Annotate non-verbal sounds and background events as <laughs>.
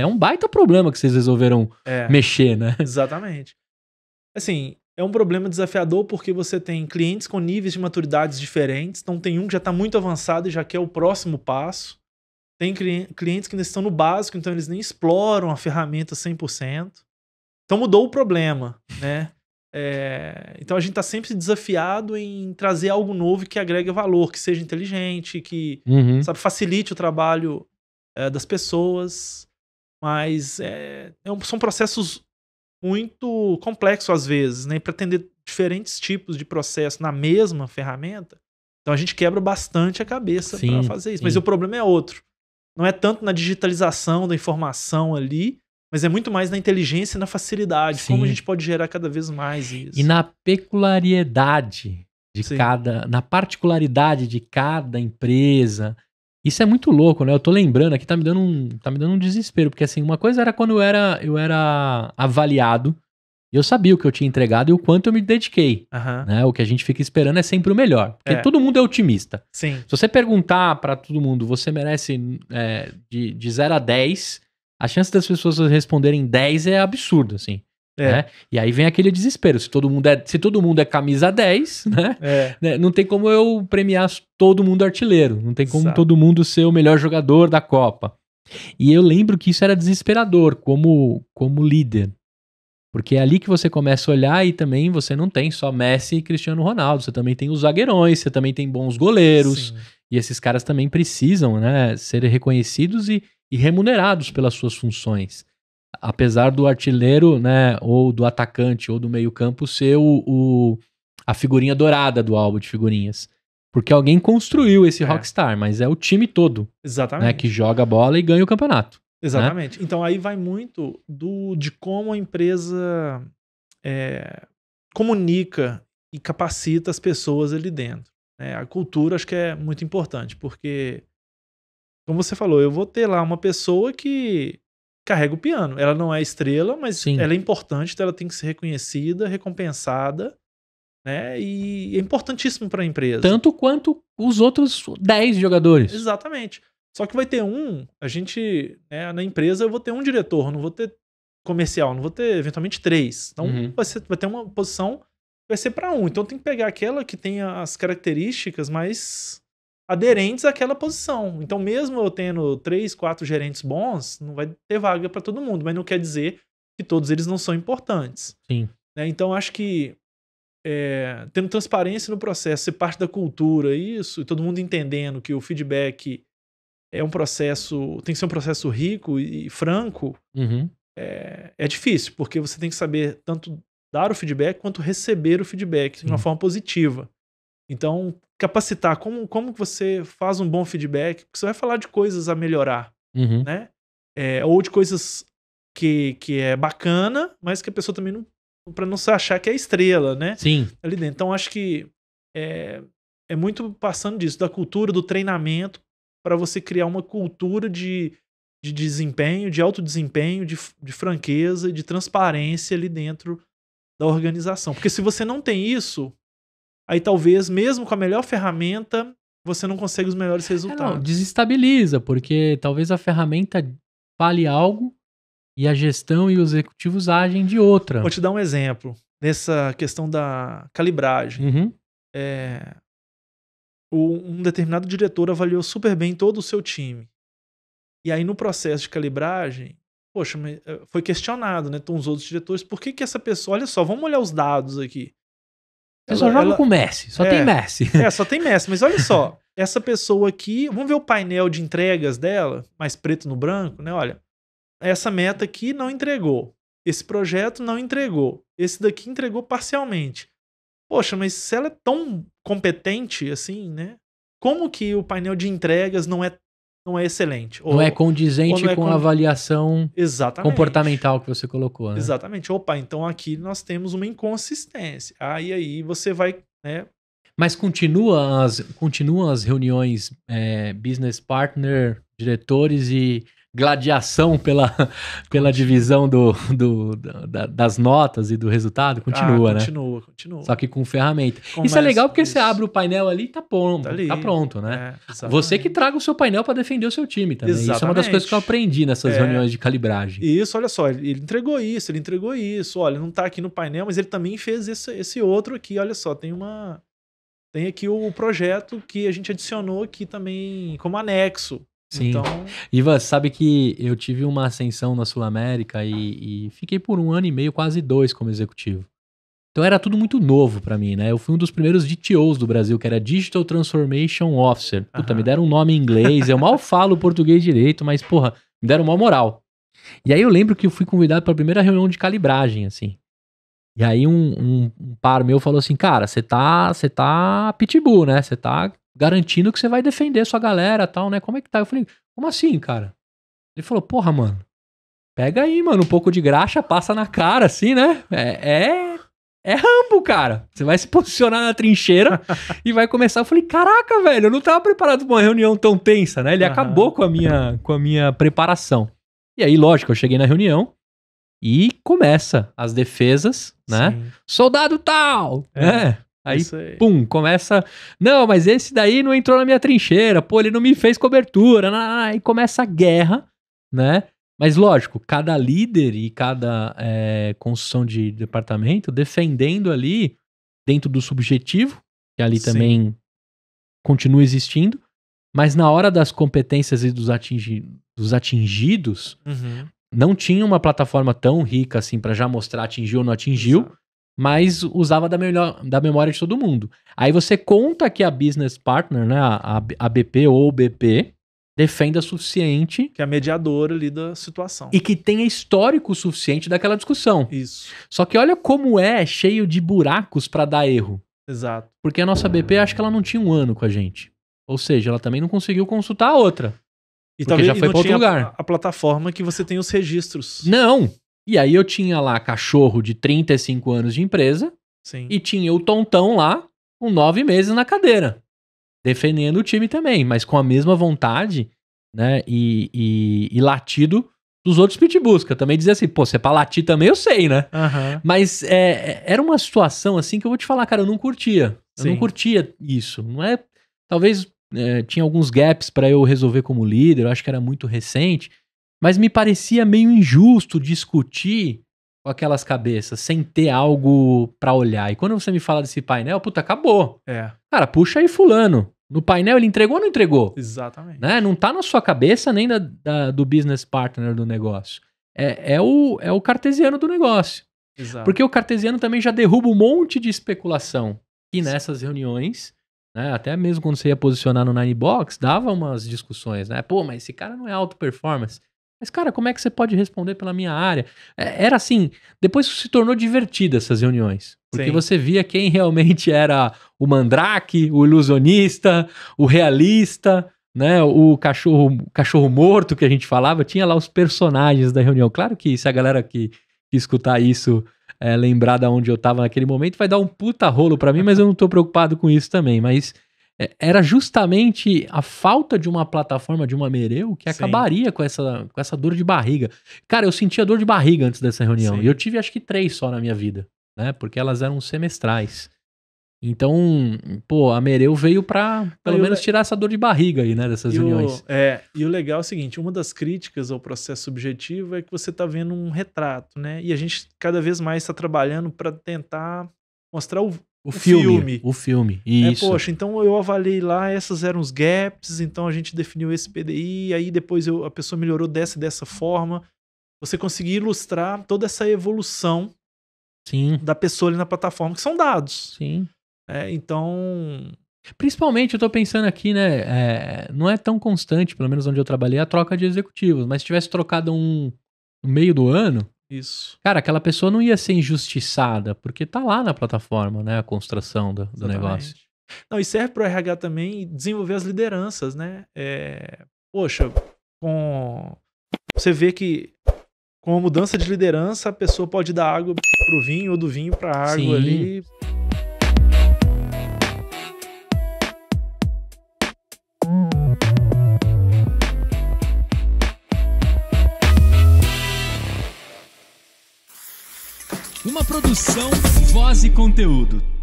É um baita problema que vocês resolveram é, mexer, né? <laughs> Exatamente. Assim, é um problema desafiador porque você tem clientes com níveis de maturidades diferentes. Então, tem um que já está muito avançado e já quer o próximo passo. Tem clientes que ainda estão no básico, então eles nem exploram a ferramenta 100%. Então, mudou o problema, né? <laughs> É, então, a gente está sempre desafiado em trazer algo novo que agregue valor, que seja inteligente, que uhum. sabe, facilite o trabalho é, das pessoas. Mas é, é um, são processos muito complexos às vezes, né? Para atender diferentes tipos de processo na mesma ferramenta. Então a gente quebra bastante a cabeça para fazer isso. Mas o problema é outro. Não é tanto na digitalização da informação ali, mas é muito mais na inteligência e na facilidade. Sim. Como a gente pode gerar cada vez mais isso. E na peculiaridade de Sim. cada, na particularidade de cada empresa, isso é muito louco, né? Eu tô lembrando aqui, tá me dando um, tá me dando um desespero, porque assim, uma coisa era quando eu era, eu era avaliado, e eu sabia o que eu tinha entregado e o quanto eu me dediquei. Uhum. Né? O que a gente fica esperando é sempre o melhor. Porque é. todo mundo é otimista. Sim. Se você perguntar para todo mundo, você merece é, de, de 0 a 10, a chance das pessoas responderem 10 é absurda, assim. É. Né? E aí vem aquele desespero. Se todo mundo é, se todo mundo é camisa 10, <laughs> né? É. Né? Não tem como eu premiar todo mundo artilheiro. Não tem como todo mundo ser o melhor jogador da Copa. E eu lembro que isso era desesperador como, como líder. Porque é ali que você começa a olhar e também você não tem só Messi e Cristiano Ronaldo. Você também tem os zagueirões, você também tem bons goleiros. Sim. E esses caras também precisam né, ser reconhecidos e, e remunerados pelas suas funções apesar do artilheiro, né, ou do atacante ou do meio-campo ser o, o, a figurinha dourada do álbum de figurinhas. Porque alguém construiu esse é. Rockstar, mas é o time todo. Né, Exatamente. Né, que joga a bola e ganha o campeonato. Né? Exatamente. Né? Então aí vai muito do de como a empresa é, comunica e capacita as pessoas ali dentro. Né? A cultura acho que é muito importante, porque, como você falou, eu vou ter lá uma pessoa que carrega o piano. Ela não é estrela, mas Sim. ela é importante, então ela tem que ser reconhecida, recompensada. Né? E é importantíssimo para a empresa. Tanto quanto os outros 10 jogadores. Exatamente. Só que vai ter um, a gente, né, na empresa, eu vou ter um diretor, não vou ter comercial, não vou ter eventualmente três. Então uhum. vai, ser, vai ter uma posição vai ser para um. Então tem que pegar aquela que tem as características mais aderentes àquela posição. Então, mesmo eu tendo três, quatro gerentes bons, não vai ter vaga para todo mundo, mas não quer dizer que todos eles não são importantes. Sim. Né? Então, acho que é, tendo transparência no processo, ser parte da cultura, isso, e todo mundo entendendo que o feedback é um processo, tem que ser um processo rico e, e franco, uhum. é, é, difícil, porque você tem que saber tanto dar o feedback quanto receber o feedback Sim. de uma forma positiva. Então, capacitar, como, como você faz um bom feedback, porque você vai falar de coisas a melhorar, uhum. né? É, ou de coisas que, que é bacana, mas que a pessoa também não. para não se achar que é estrela, né? Sim. Ali dentro. Então, acho que é, é muito passando disso, da cultura do treinamento, para você criar uma cultura de, de desempenho, de alto desempenho, de, de franqueza, de transparência ali dentro da organização. Porque se você não tem isso, Aí talvez, mesmo com a melhor ferramenta, você não consegue os melhores resultados. É, não, desestabiliza, porque talvez a ferramenta fale algo e a gestão e os executivos agem de outra. Vou te dar um exemplo. Nessa questão da calibragem. Uhum. É, um determinado diretor avaliou super bem todo o seu time. E aí, no processo de calibragem, poxa, eh, foi questionado, né? Então, os outros diretores, por que, que essa pessoa. Olha só, vamos olhar os dados aqui ela, só joga ela... com Messi, só é, tem Messi. É, só tem Messi. Mas olha <laughs> só, essa pessoa aqui, vamos ver o painel de entregas dela, mais preto no branco, né? Olha, essa meta aqui não entregou. Esse projeto não entregou. Esse daqui entregou parcialmente. Poxa, mas se ela é tão competente assim, né? Como que o painel de entregas não é não é excelente. Ou, não é condizente não é com a avaliação Exatamente. comportamental que você colocou. Né? Exatamente. Opa, então aqui nós temos uma inconsistência. Aí ah, aí você vai. Né? Mas continua as, continuam as reuniões é, business partner, diretores e gladiação pela, pela divisão do, do, da, das notas e do resultado? Continua, ah, continua né? Continua, continua. Só que com ferramenta. Começa isso é legal porque você abre o painel ali e tá, pronto, tá, ali, tá pronto, né? É, você que traga o seu painel para defender o seu time também. Exatamente. Isso é uma das coisas que eu aprendi nessas é. reuniões de calibragem. isso, olha só, ele, ele entregou isso, ele entregou isso. Olha, não tá aqui no painel, mas ele também fez esse, esse outro aqui. Olha só, tem uma. Tem aqui o projeto que a gente adicionou aqui também como anexo. Sim. Então... Iva, sabe que eu tive uma ascensão na Sul América e, e fiquei por um ano e meio, quase dois, como executivo. Então era tudo muito novo para mim, né? Eu fui um dos primeiros DTOs do Brasil, que era Digital Transformation Officer. Puta, uhum. me deram um nome em inglês, eu mal falo português direito, mas porra, me deram uma moral. E aí eu lembro que eu fui convidado para a primeira reunião de calibragem, assim. E aí um, um, um par meu falou assim, cara, você tá, você tá pitbull, né? Você tá garantindo que você vai defender sua galera tal, né? Como é que tá? Eu falei, como assim, cara? Ele falou, porra, mano, pega aí, mano, um pouco de graxa, passa na cara, assim, né? É. é... É Rambo, cara. Você vai se posicionar na trincheira <laughs> e vai começar. Eu falei, caraca, velho, eu não tava preparado pra uma reunião tão tensa, né? Ele uhum. acabou com a, minha, com a minha preparação. E aí, lógico, eu cheguei na reunião e começa as defesas, né? Sim. Soldado tal, é. né? Aí, aí, pum, começa. Não, mas esse daí não entrou na minha trincheira, pô, ele não me fez cobertura. Aí começa a guerra, né? Mas lógico, cada líder e cada é, construção de departamento defendendo ali, dentro do subjetivo, que ali Sim. também continua existindo, mas na hora das competências e dos, atingi dos atingidos, uhum. não tinha uma plataforma tão rica assim para já mostrar atingiu ou não atingiu. Exato mas usava da, melhor, da memória de todo mundo. Aí você conta que a business partner, né, a, a BP ou BP, defenda suficiente. Que é a mediadora ali da situação. E que tenha histórico suficiente daquela discussão. Isso. Só que olha como é cheio de buracos para dar erro. Exato. Porque a nossa BP, acho que ela não tinha um ano com a gente. Ou seja, ela também não conseguiu consultar a outra. E porque talvez já foi para outro lugar. A, a plataforma que você tem os registros. Não. E aí eu tinha lá cachorro de 35 anos de empresa Sim. e tinha o tontão lá com nove meses na cadeira, defendendo o time também, mas com a mesma vontade né, e, e, e latido dos outros pitbulls, que eu também dizia assim, pô, você é pra latir também, eu sei, né? Uhum. Mas é, é, era uma situação assim que eu vou te falar, cara, eu não curtia. Eu Sim. não curtia isso. Não é. Talvez é, tinha alguns gaps para eu resolver como líder, eu acho que era muito recente. Mas me parecia meio injusto discutir com aquelas cabeças sem ter algo para olhar. E quando você me fala desse painel, puta, acabou. É. Cara, puxa aí fulano. No painel ele entregou ou não entregou? Exatamente. Né? Não tá na sua cabeça nem da, da, do business partner do negócio. É, é, o, é o cartesiano do negócio. Exato. Porque o cartesiano também já derruba um monte de especulação. E nessas reuniões, né, até mesmo quando você ia posicionar no Ninebox, dava umas discussões, né? Pô, mas esse cara não é alto performance. Mas, cara, como é que você pode responder pela minha área? É, era assim, depois se tornou divertida essas reuniões. Porque Sim. você via quem <laughs> realmente era o mandrake, o ilusionista, o realista, né? O cachorro, o cachorro morto que a gente falava, tinha lá os personagens da reunião. Claro que se a galera que, que escutar isso é, lembrar de onde eu tava naquele momento, vai dar um puta rolo para mim, mas eu não tô preocupado com isso também. Mas é, era justamente a falta de uma plataforma, de uma Mereu, que Sim. acabaria com essa, com essa dor de barriga. Cara, eu sentia dor de barriga antes dessa reunião. Sim. E eu tive acho que três só na minha vida, né? Porque elas eram semestrais. Então, pô, a Mereu veio para pelo eu, menos tirar essa dor de barriga aí, né, dessas reuniões. O, é, e o legal é o seguinte, uma das críticas ao processo subjetivo é que você tá vendo um retrato, né? E a gente cada vez mais está trabalhando para tentar mostrar o, o, filme, filme, O filme. É, isso. É, poxa, então eu avaliei lá, essas eram os gaps, então a gente definiu esse PDI, aí depois eu, a pessoa melhorou dessa e dessa forma. Você conseguir ilustrar toda essa evolução Sim. da pessoa ali na plataforma, que são dados. Sim. É, então. Principalmente, eu estou pensando aqui, né? É, não é tão constante, pelo menos onde eu trabalhei, a troca de executivos, mas se tivesse trocado um no meio do ano, isso. Cara, aquela pessoa não ia ser injustiçada, porque tá lá na plataforma, né? A construção do, do negócio. Não, e serve para o RH também desenvolver as lideranças, né? É, poxa, com você vê que com a mudança de liderança a pessoa pode dar água pro vinho ou do vinho para água Sim. ali. Produção, voz e conteúdo.